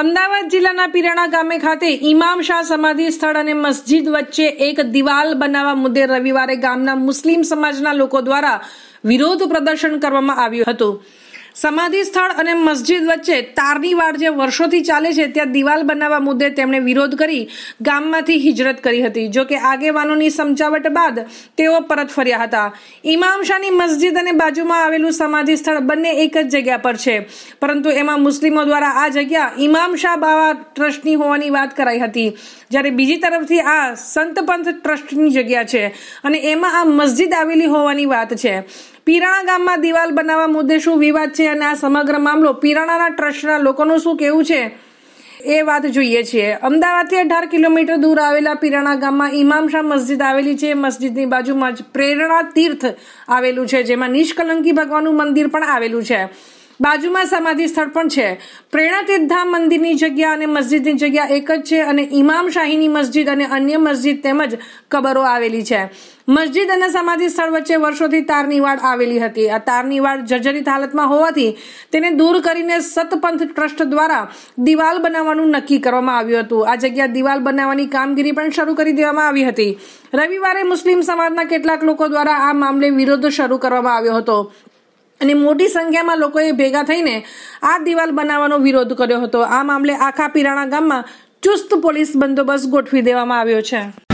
અમદાવાદ જિલ્લાના પિરાણા ગામે ખાતે ઇમામ શાહ સમાધિ સ્થળ અને મસ્જિદ વચ્ચે એક દિવાલ બનાવવા મુદ્દે રવિવારે ગામના મુસ્લિમ સમાજના લોકો દ્વારા વિરોધ પ્રદર્શન કરવામાં આવ્યું હતું સમાધિ સ્થળ અને મસ્જિદ વચ્ચે તારની વાડ જે વર્ષોથી ચાલે છે ત્યાં દિવાલ બનાવવા મુદ્દે તેમણે વિરોધ કરી ગામમાંથી હિજરત કરી હતી જો કે આગેવાનોની સમજાવટ બાદ તેઓ પરત ફર્યા હતા ઇમામ શાહની મસ્જિદ અને બાજુમાં આવેલું સમાધિ સ્થળ બંને એક જ જગ્યા પર છે પરંતુ એમાં મુસ્લિમો દ્વારા આ જગ્યા ઇમામ શાહ બાવા ટ્રસ્ટની હોવાની વાત કરાઈ હતી જ્યારે બીજી તરફથી આ સંતપંથ ટ્રસ્ટની જગ્યા છે અને એમાં આ મસ્જિદ આવેલી હોવાની વાત છે પીરાણા ગામમાં દિવાલ બનાવવા મુદ્દે શું વિવાદ છે અને આ સમગ્ર મામલો પીરાણાના ટ્રસ્ટના લોકોનું શું કેવું છે એ વાત જોઈએ છીએ અમદાવાદથી અઢાર કિલોમીટર દૂર આવેલા પીરાણા ગામમાં ઇમામ શાહ મસ્જિદ આવેલી છે મસ્જિદની બાજુમાં જ પ્રેરણા તીર્થ આવેલું છે જેમાં નિષ્કલંકી ભગવાનનું મંદિર પણ આવેલું છે બાજુમાં સમાધિ સ્થળ પણ છે પ્રેરણાતીર્થ ધામ મંદિરની જગ્યા અને મસ્જિદની જગ્યા એક જ છે અને ઇમામ શાહીની મસ્જિદ અને અન્ય મસ્જિદ તેમજ કબરો આવેલી છે મસ્જિદ અને સમાધિ સ્થળ વચ્ચે વર્ષોથી તારની વાડ આવેલી હતી આ તારની વાડ જર્જરિત હાલતમાં હોવાથી તેને દૂર કરીને સતપંથ ટ્રસ્ટ દ્વારા દિવાલ બનાવવાનું નક્કી કરવામાં આવ્યું હતું આ જગ્યા દિવાલ બનાવવાની કામગીરી પણ શરૂ કરી દેવામાં આવી હતી રવિવારે મુસ્લિમ સમાજના કેટલાક લોકો દ્વારા આ મામલે વિરોધ શરૂ કરવામાં આવ્યો હતો અને મોટી સંખ્યામાં લોકોએ ભેગા થઈને આ દિવાલ બનાવવાનો વિરોધ કર્યો હતો આ મામલે આખા પિરાણા ગામમાં ચુસ્ત પોલીસ બંદોબસ્ત ગોઠવી દેવામાં આવ્યો છે